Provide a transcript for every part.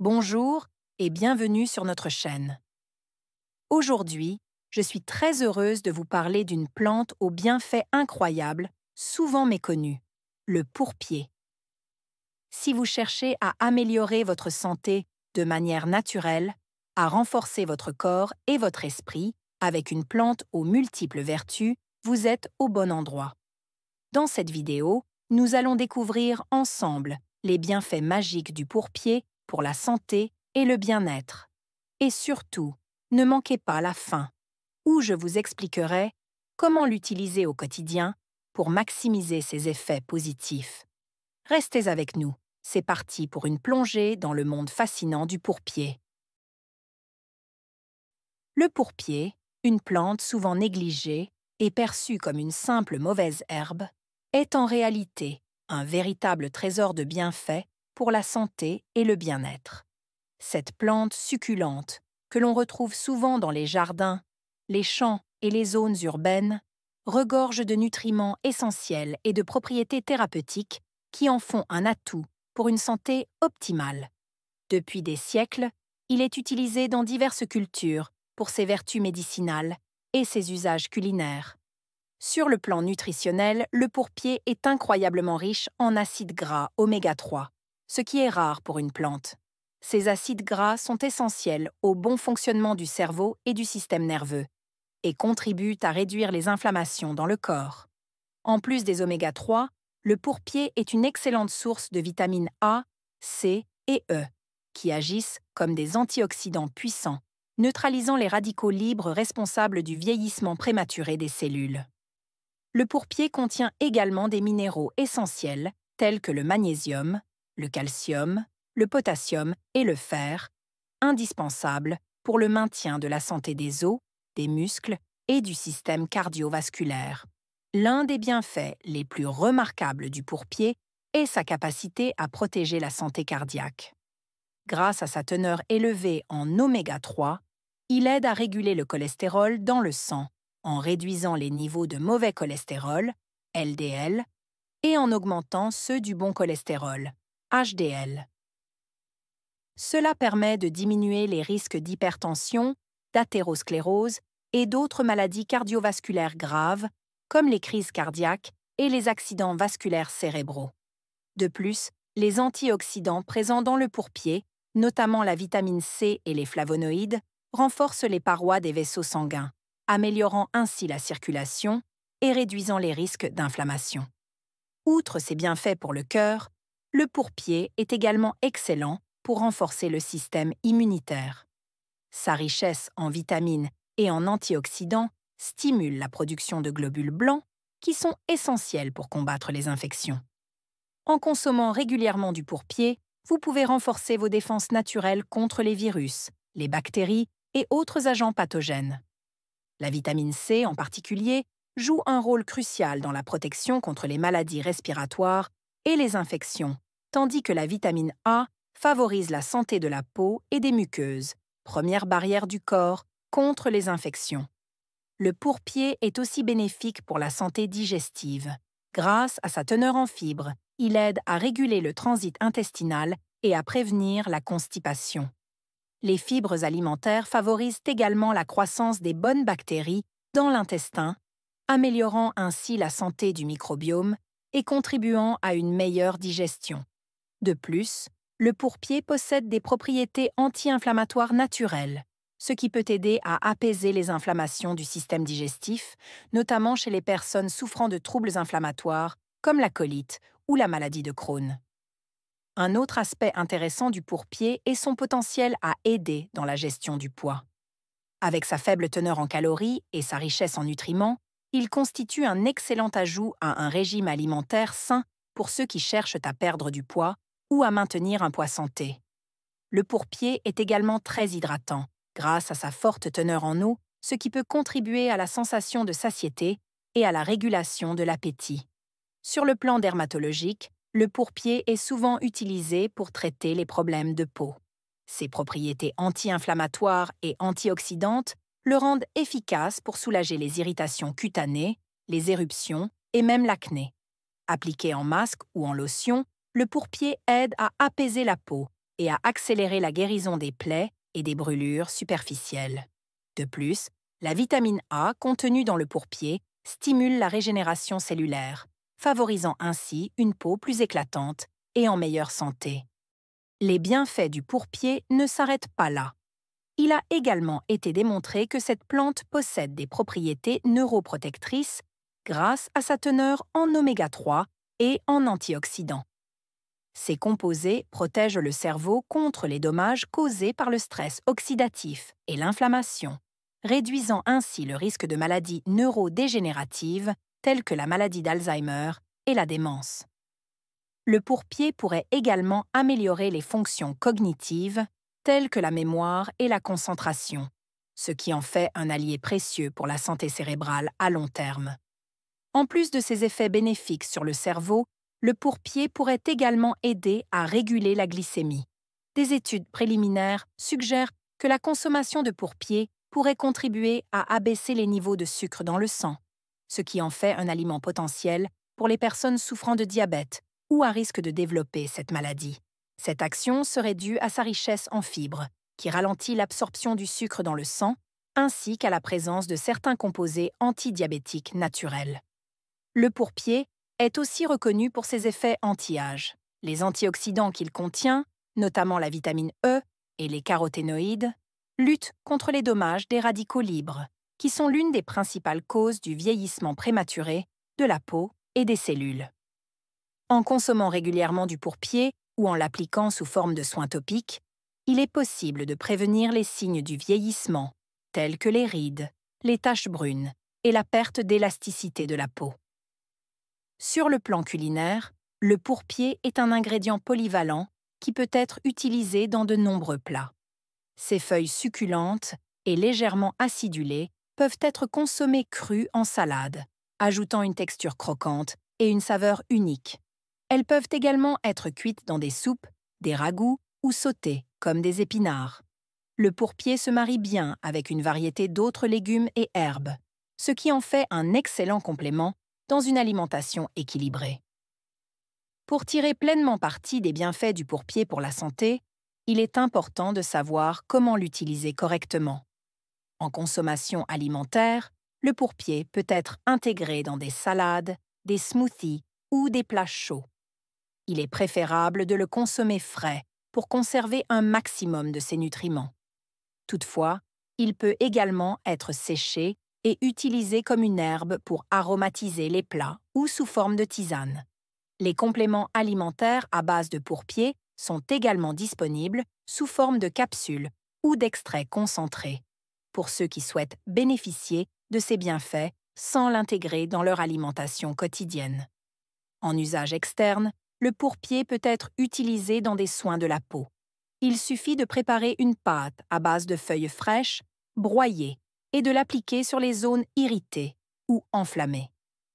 Bonjour et bienvenue sur notre chaîne. Aujourd'hui, je suis très heureuse de vous parler d'une plante aux bienfaits incroyables, souvent méconnue, le pourpier. Si vous cherchez à améliorer votre santé de manière naturelle, à renforcer votre corps et votre esprit avec une plante aux multiples vertus, vous êtes au bon endroit. Dans cette vidéo, nous allons découvrir ensemble les bienfaits magiques du pourpier pour la santé et le bien-être. Et surtout, ne manquez pas la fin où je vous expliquerai comment l'utiliser au quotidien pour maximiser ses effets positifs. Restez avec nous, c'est parti pour une plongée dans le monde fascinant du pourpier. Le pourpier, une plante souvent négligée et perçue comme une simple mauvaise herbe, est en réalité un véritable trésor de bienfaits pour la santé et le bien-être. Cette plante succulente, que l'on retrouve souvent dans les jardins, les champs et les zones urbaines, regorge de nutriments essentiels et de propriétés thérapeutiques qui en font un atout pour une santé optimale. Depuis des siècles, il est utilisé dans diverses cultures pour ses vertus médicinales et ses usages culinaires. Sur le plan nutritionnel, le pourpier est incroyablement riche en acides gras oméga 3, ce qui est rare pour une plante. Ces acides gras sont essentiels au bon fonctionnement du cerveau et du système nerveux, et contribuent à réduire les inflammations dans le corps. En plus des oméga 3, le pourpier est une excellente source de vitamines A, C et E, qui agissent comme des antioxydants puissants, neutralisant les radicaux libres responsables du vieillissement prématuré des cellules. Le pourpier contient également des minéraux essentiels tels que le magnésium, le calcium, le potassium et le fer, indispensables pour le maintien de la santé des os, des muscles et du système cardiovasculaire. L'un des bienfaits les plus remarquables du pourpier est sa capacité à protéger la santé cardiaque. Grâce à sa teneur élevée en oméga 3, il aide à réguler le cholestérol dans le sang en réduisant les niveaux de mauvais cholestérol, LDL, et en augmentant ceux du bon cholestérol, HDL. Cela permet de diminuer les risques d'hypertension, d'athérosclérose et d'autres maladies cardiovasculaires graves, comme les crises cardiaques et les accidents vasculaires cérébraux. De plus, les antioxydants présents dans le pourpier, notamment la vitamine C et les flavonoïdes, renforcent les parois des vaisseaux sanguins, améliorant ainsi la circulation et réduisant les risques d'inflammation. Outre ces bienfaits pour le cœur, le pourpier est également excellent pour renforcer le système immunitaire. Sa richesse en vitamines et en antioxydants stimule la production de globules blancs qui sont essentiels pour combattre les infections. En consommant régulièrement du pourpier, vous pouvez renforcer vos défenses naturelles contre les virus, les bactéries et autres agents pathogènes. La vitamine C en particulier joue un rôle crucial dans la protection contre les maladies respiratoires et les infections, tandis que la vitamine A favorise la santé de la peau et des muqueuses, première barrière du corps contre les infections. Le pourpier est aussi bénéfique pour la santé digestive. Grâce à sa teneur en fibres, il aide à réguler le transit intestinal et à prévenir la constipation. Les fibres alimentaires favorisent également la croissance des bonnes bactéries dans l'intestin, améliorant ainsi la santé du microbiome et contribuant à une meilleure digestion. De plus, le pourpier possède des propriétés anti-inflammatoires naturelles, ce qui peut aider à apaiser les inflammations du système digestif, notamment chez les personnes souffrant de troubles inflammatoires comme la colite ou la maladie de Crohn. Un autre aspect intéressant du pourpier est son potentiel à aider dans la gestion du poids. Avec sa faible teneur en calories et sa richesse en nutriments, il constitue un excellent ajout à un régime alimentaire sain pour ceux qui cherchent à perdre du poids ou à maintenir un poids santé. Le pourpier est également très hydratant, grâce à sa forte teneur en eau, ce qui peut contribuer à la sensation de satiété et à la régulation de l'appétit. Sur le plan dermatologique, le pourpier est souvent utilisé pour traiter les problèmes de peau. Ses propriétés anti-inflammatoires et antioxydantes le rendent efficace pour soulager les irritations cutanées, les éruptions et même l'acné. Appliqué en masque ou en lotion, le pourpier aide à apaiser la peau et à accélérer la guérison des plaies et des brûlures superficielles. De plus, la vitamine A contenue dans le pourpier stimule la régénération cellulaire, favorisant ainsi une peau plus éclatante et en meilleure santé. Les bienfaits du pourpier ne s'arrêtent pas là il a également été démontré que cette plante possède des propriétés neuroprotectrices grâce à sa teneur en oméga 3 et en antioxydants. Ces composés protègent le cerveau contre les dommages causés par le stress oxydatif et l'inflammation, réduisant ainsi le risque de maladies neurodégénératives telles que la maladie d'Alzheimer et la démence. Le pourpier pourrait également améliorer les fonctions cognitives tels que la mémoire et la concentration, ce qui en fait un allié précieux pour la santé cérébrale à long terme. En plus de ses effets bénéfiques sur le cerveau, le pourpier pourrait également aider à réguler la glycémie. Des études préliminaires suggèrent que la consommation de pourpier pourrait contribuer à abaisser les niveaux de sucre dans le sang, ce qui en fait un aliment potentiel pour les personnes souffrant de diabète ou à risque de développer cette maladie. Cette action serait due à sa richesse en fibres, qui ralentit l'absorption du sucre dans le sang, ainsi qu'à la présence de certains composés antidiabétiques naturels. Le pourpier est aussi reconnu pour ses effets anti-âge. Les antioxydants qu'il contient, notamment la vitamine E et les caroténoïdes, luttent contre les dommages des radicaux libres, qui sont l'une des principales causes du vieillissement prématuré de la peau et des cellules. En consommant régulièrement du pourpier, ou en l'appliquant sous forme de soins topiques, il est possible de prévenir les signes du vieillissement, tels que les rides, les taches brunes et la perte d'élasticité de la peau. Sur le plan culinaire, le pourpier est un ingrédient polyvalent qui peut être utilisé dans de nombreux plats. Ses feuilles succulentes et légèrement acidulées peuvent être consommées crues en salade, ajoutant une texture croquante et une saveur unique. Elles peuvent également être cuites dans des soupes, des ragoûts ou sautées, comme des épinards. Le pourpier se marie bien avec une variété d'autres légumes et herbes, ce qui en fait un excellent complément dans une alimentation équilibrée. Pour tirer pleinement parti des bienfaits du pourpier pour la santé, il est important de savoir comment l'utiliser correctement. En consommation alimentaire, le pourpier peut être intégré dans des salades, des smoothies ou des plats chauds. Il est préférable de le consommer frais pour conserver un maximum de ses nutriments. Toutefois, il peut également être séché et utilisé comme une herbe pour aromatiser les plats ou sous forme de tisane. Les compléments alimentaires à base de pourpier sont également disponibles sous forme de capsules ou d'extraits concentrés, pour ceux qui souhaitent bénéficier de ses bienfaits sans l'intégrer dans leur alimentation quotidienne. En usage externe, le pourpier peut être utilisé dans des soins de la peau. Il suffit de préparer une pâte à base de feuilles fraîches, broyées, et de l'appliquer sur les zones irritées ou enflammées.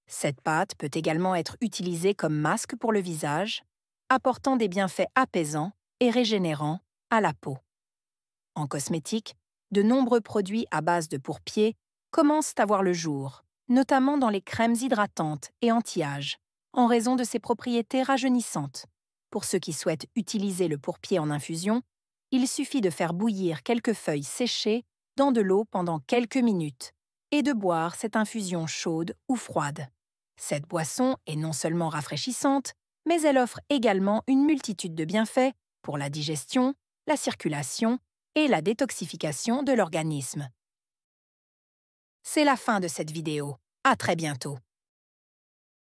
Cette pâte peut également être utilisée comme masque pour le visage, apportant des bienfaits apaisants et régénérants à la peau. En cosmétique, de nombreux produits à base de pourpier commencent à voir le jour, notamment dans les crèmes hydratantes et anti-âge, en raison de ses propriétés rajeunissantes. Pour ceux qui souhaitent utiliser le pourpier en infusion, il suffit de faire bouillir quelques feuilles séchées dans de l'eau pendant quelques minutes et de boire cette infusion chaude ou froide. Cette boisson est non seulement rafraîchissante, mais elle offre également une multitude de bienfaits pour la digestion, la circulation et la détoxification de l'organisme. C'est la fin de cette vidéo. À très bientôt.